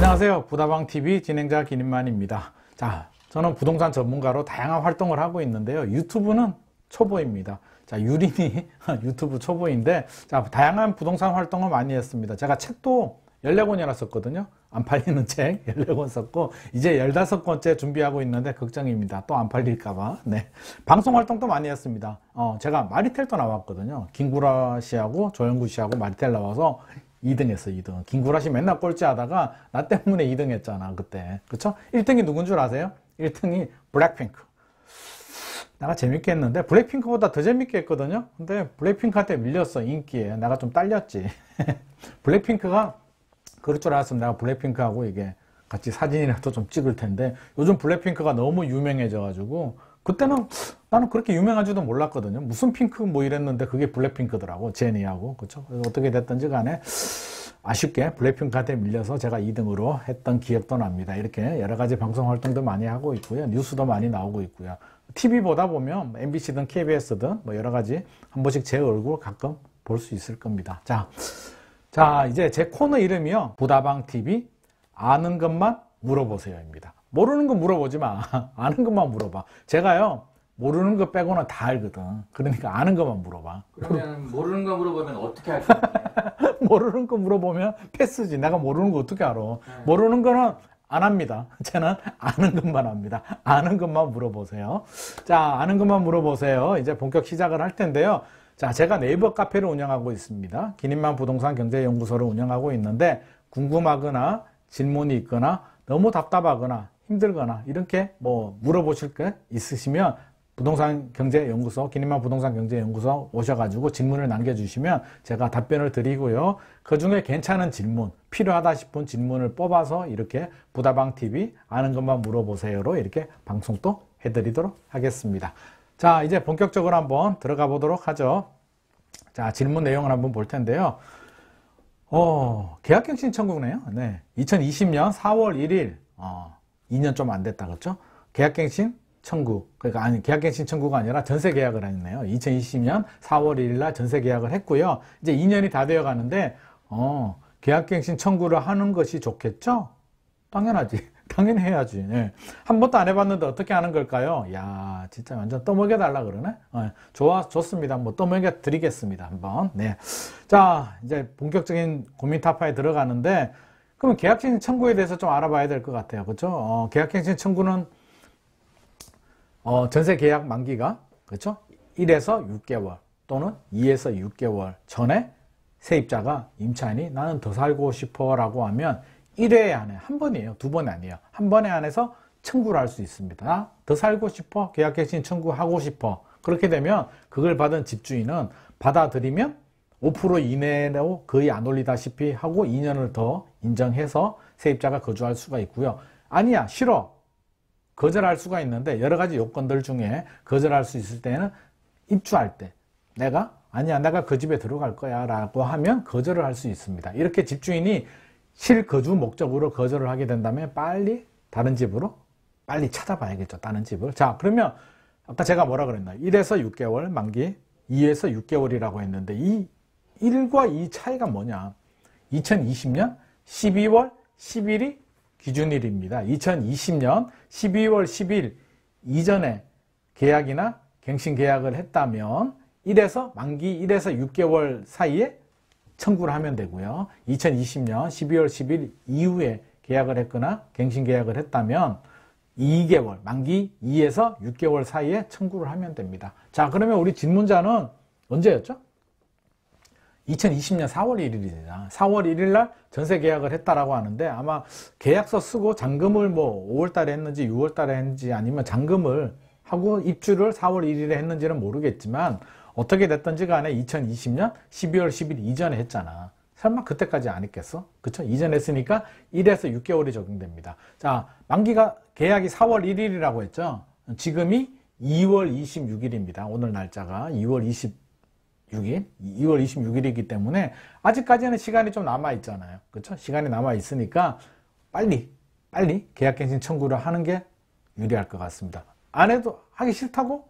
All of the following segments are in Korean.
안녕하세요. 부다방TV 진행자 김인만입니다. 자, 저는 부동산 전문가로 다양한 활동을 하고 있는데요. 유튜브는 초보입니다. 자, 유린이 유튜브 초보인데, 자, 다양한 부동산 활동을 많이 했습니다. 제가 책도 14권이나 썼거든요. 안 팔리는 책 14권 썼고, 이제 15권째 준비하고 있는데 걱정입니다. 또 안 팔릴까봐. 네. 방송 활동도 많이 했습니다. 어, 제가 마리텔도 나왔거든요. 김구라 씨하고 조영구 씨하고 마리텔 나와서 2등 했어, 2등. 김구라 씨 맨날 꼴찌 하다가 나 때문에 2등 했잖아, 그때. 그쵸? 1등이 누군 줄 아세요? 1등이 블랙핑크. 내가 재밌게 했는데, 블랙핑크보다 더 재밌게 했거든요? 근데 블랙핑크한테 밀렸어, 인기에. 내가 좀 딸렸지. 블랙핑크가, 그럴 줄 알았으면 내가 블랙핑크하고 이게 같이 사진이라도 좀 찍을 텐데, 요즘 블랙핑크가 너무 유명해져가지고, 그때는 나는 그렇게 유명한지도 몰랐거든요. 무슨 핑크 뭐 이랬는데 그게 블랙핑크더라고. 제니하고. 그쵸? 어떻게 됐든지 간에 아쉽게 블랙핑크한테 밀려서 제가 2등으로 했던 기억도 납니다. 이렇게 여러 가지 방송 활동도 많이 하고 있고요. 뉴스도 많이 나오고 있고요. TV 보다 보면 MBC든 KBS든 뭐 여러 가지 한 번씩 제 얼굴 가끔 볼 수 있을 겁니다. 자, 자 이제 제 코너 이름이요. 부다방 TV 아는 것만 물어보세요입니다. 모르는 거 물어보지 마. 아는 것만 물어봐. 제가요, 모르는 거 빼고는 다 알거든. 그러니까 아는 것만 물어봐. 그러면 모르는 거 물어보면 어떻게 할까? 모르는 거 물어보면 패스지. 내가 모르는 거 어떻게 알아? 네. 모르는 거는 안 합니다. 저는 아는 것만 합니다. 아는 것만 물어보세요. 자, 아는 것만 물어보세요. 이제 본격 시작을 할 텐데요. 자, 제가 네이버 카페를 운영하고 있습니다. 기린만 부동산 경제연구소를 운영하고 있는데 궁금하거나 질문이 있거나 너무 답답하거나 힘들거나 이렇게 뭐 물어보실 게 있으시면 부동산 경제 연구소 기니마 부동산 경제 연구소 오셔가지고 질문을 남겨주시면 제가 답변을 드리고요. 그 중에 괜찮은 질문, 필요하다 싶은 질문을 뽑아서 이렇게 부다방 TV 아는 것만 물어보세요로 이렇게 방송도 해드리도록 하겠습니다. 자, 이제 본격적으로 한번 들어가 보도록 하죠. 자, 질문 내용을 한번 볼 텐데요. 어, 계약갱신 청구네요. 네, 2020년 4월 1일 어, 2년 좀 안 됐다 그랬죠? 계약갱신 청구 그러니까 아니 계약갱신 청구가 아니라 전세 계약을 했네요. 2020년 4월 1일 날 전세 계약을 했고요. 이제 2년이 다 되어 가는데 어, 계약갱신 청구를 하는 것이 좋겠죠? 당연하지. 당연히 해야지. 예. 한 번도 안 해봤는데 어떻게 하는 걸까요? 야, 진짜 완전 떠먹여 달라 그러네. 예. 좋아, 좋습니다. 뭐 떠먹여 드리겠습니다. 한번. 네. 자, 이제 본격적인 고민 타파에 들어가는데 그러면 계약갱신 청구에 대해서 좀 알아봐야 될 것 같아요. 그렇죠? 어, 계약갱신 청구는 어, 전세 계약 만기가 그렇죠? 1에서 6개월 또는 2에서 6개월 전에 세입자가 임차인이 나는 더 살고 싶어 라고 하면 1회 안에 한 번이에요. 두 번이 아니에요. 한 번에 안에서 청구를 할 수 있습니다. 나더 살고 싶어? 계약갱신 청구하고 싶어? 그렇게 되면 그걸 받은 집주인은 받아들이면 5% 이내로 거의 안 올리다시피 하고 2년을 더 인정해서 세입자가 거주할 수가 있고요. 아니야 싫어 거절할 수가 있는데 여러 가지 요건들 중에 거절할 수 있을 때는 입주할 때 내가 아니야 내가 그 집에 들어갈 거야 라고 하면 거절을 할 수 있습니다. 이렇게 집주인이 실거주 목적으로 거절을 하게 된다면 빨리 다른 집으로 빨리 찾아봐야겠죠. 다른 집을. 자 그러면 아까 제가 뭐라 그랬나요? 1에서 6개월 만기 2에서 6개월이라고 했는데 이 1과 2 차이가 뭐냐? 2020년 12월 10일이 기준일입니다. 2020년 12월 10일 이전에 계약이나 갱신 계약을 했다면 1에서 만기 1에서 6개월 사이에 청구를 하면 되고요. 2020년 12월 10일 이후에 계약을 했거나 갱신 계약을 했다면 2개월, 만기 2에서 6개월 사이에 청구를 하면 됩니다. 자, 그러면 우리 질문자는 언제였죠? 2020년 4월 1일이잖아 4월 1일 날 전세 계약을 했다라고 하는데 아마 계약서 쓰고 잔금을 뭐 5월 달에 했는지 6월 달에 했는지 아니면 잔금을 하고 입주를 4월 1일에 했는지는 모르겠지만 어떻게 됐든지 간에 2020년 12월 10일 이전에 했잖아 설마 그때까지 안 했겠어? 그쵸? 이전 했으니까 1에서 6개월이 적용됩니다 자 만기가 계약이 4월 1일이라고 했죠 지금이 2월 26일입니다 오늘 날짜가 2월 20 6일, 2월 26일이기 때문에 아직까지는 시간이 좀 남아 있잖아요. 그렇죠? 시간이 남아 있으니까 빨리 빨리 계약갱신 청구를 하는 게 유리할 것 같습니다. 안 해도 하기 싫다고?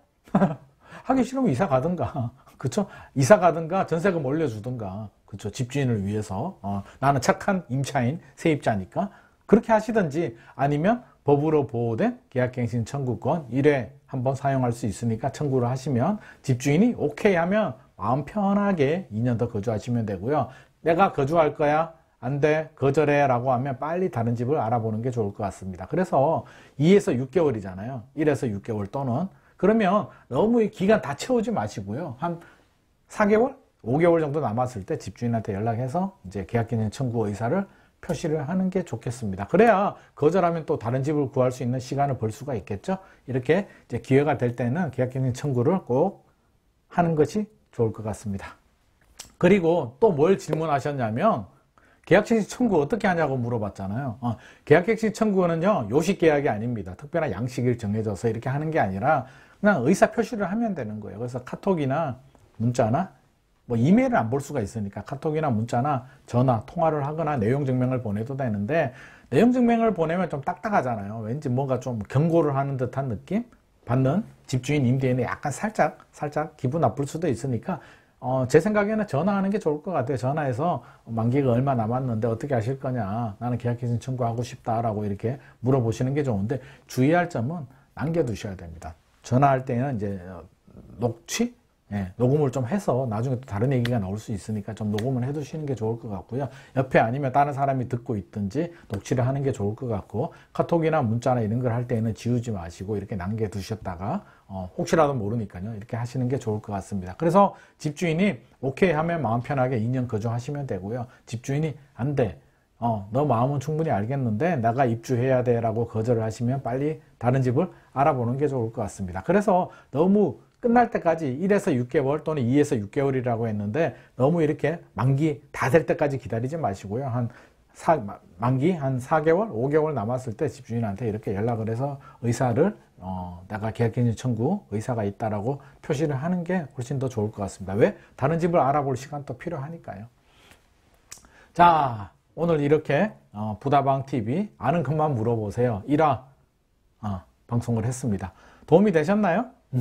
하기 싫으면 이사 가든가. 그렇죠? 이사 가든가 전세금 올려주든가. 그렇죠? 집주인을 위해서 어, 나는 착한 임차인, 세입자니까 그렇게 하시든지 아니면 법으로 보호된 계약갱신 청구권 1회 한번 사용할 수 있으니까 청구를 하시면 집주인이 오케이 하면 마음 편하게 2년 더 거주하시면 되고요. 내가 거주할 거야. 안 돼. 거절해. 라고 하면 빨리 다른 집을 알아보는 게 좋을 것 같습니다. 그래서 2에서 6개월이잖아요. 1에서 6개월 또는. 그러면 너무 기간 다 채우지 마시고요. 한 4개월? 5개월 정도 남았을 때 집주인한테 연락해서 이제 계약기능 청구 의사를 표시를 하는 게 좋겠습니다. 그래야 거절하면 또 다른 집을 구할 수 있는 시간을 벌 수가 있겠죠. 이렇게 이제 기회가 될 때는 계약기능 청구를 꼭 하는 것이 좋을 것 같습니다. 그리고 또 뭘 질문하셨냐면 계약갱신 청구 어떻게 하냐고 물어봤잖아요. 어, 계약갱신 청구는요. 요식계약이 아닙니다. 특별한 양식일 정해져서 이렇게 하는 게 아니라 그냥 의사 표시를 하면 되는 거예요. 그래서 카톡이나 문자나 뭐 이메일을 안 볼 수가 있으니까 카톡이나 문자나 전화, 통화를 하거나 내용 증명을 보내도 되는데 내용 증명을 보내면 좀 딱딱하잖아요. 왠지 뭔가 좀 경고를 하는 듯한 느낌? 받는 집주인 임대인의 약간 살짝 살짝 기분 나쁠 수도 있으니까 어, 제 생각에는 전화하는 게 좋을 것 같아요. 전화해서 만기가 얼마 남았는데 어떻게 하실 거냐. 나는 계약기준 청구하고 싶다라고 이렇게 물어보시는 게 좋은데 주의할 점은 남겨두셔야 됩니다. 전화할 때는 이제 어, 녹취 예, 녹음을 좀 해서 나중에 또 다른 얘기가 나올 수 있으니까 좀 녹음을 해 두시는 게 좋을 것 같고요. 옆에 아니면 다른 사람이 듣고 있든지 녹취를 하는 게 좋을 것 같고 카톡이나 문자나 이런 걸 할 때에는 지우지 마시고 이렇게 남겨 두셨다가 어, 혹시라도 모르니까요. 이렇게 하시는 게 좋을 것 같습니다. 그래서 집주인이 오케이 하면 마음 편하게 2년 거주하시면 되고요. 집주인이 안 돼. 어, 너 마음은 충분히 알겠는데 내가 입주해야 돼라고 거절을 하시면 빨리 다른 집을 알아보는 게 좋을 것 같습니다. 그래서 너무 끝날 때까지 1에서 6개월 또는 2에서 6개월이라고 했는데 너무 이렇게 만기 다 될 때까지 기다리지 마시고요. 한 사, 만기 한 4개월, 5개월 남았을 때 집주인한테 이렇게 연락을 해서 의사를 어, 내가 계약갱신 청구 의사가 있다라고 표시를 하는 게 훨씬 더 좋을 것 같습니다. 왜? 다른 집을 알아볼 시간도 필요하니까요. 자, 오늘 이렇게 어, 부다방 TV 아는 것만 물어보세요. 1화 어, 방송을 했습니다. 도움이 되셨나요?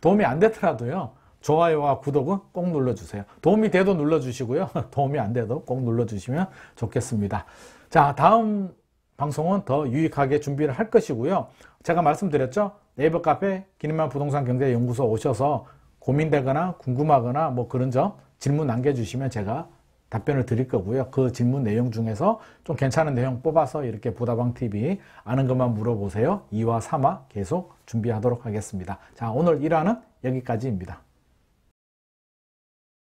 도움이 안 되더라도요. 좋아요와 구독은 꼭 눌러주세요. 도움이 돼도 눌러주시고요. 도움이 안 돼도 꼭 눌러주시면 좋겠습니다. 자, 다음 방송은 더 유익하게 준비를 할 것이고요. 제가 말씀드렸죠. 네이버 카페 기린만 부동산 경제 연구소 오셔서 고민되거나 궁금하거나 뭐 그런 점 질문 남겨주시면 제가 답변을 드릴 거고요. 그 질문 내용 중에서 좀 괜찮은 내용 뽑아서 이렇게 보다방 TV 아는 것만 물어보세요. 2와 3화 계속 준비하도록 하겠습니다. 자, 오늘 1화는 여기까지입니다.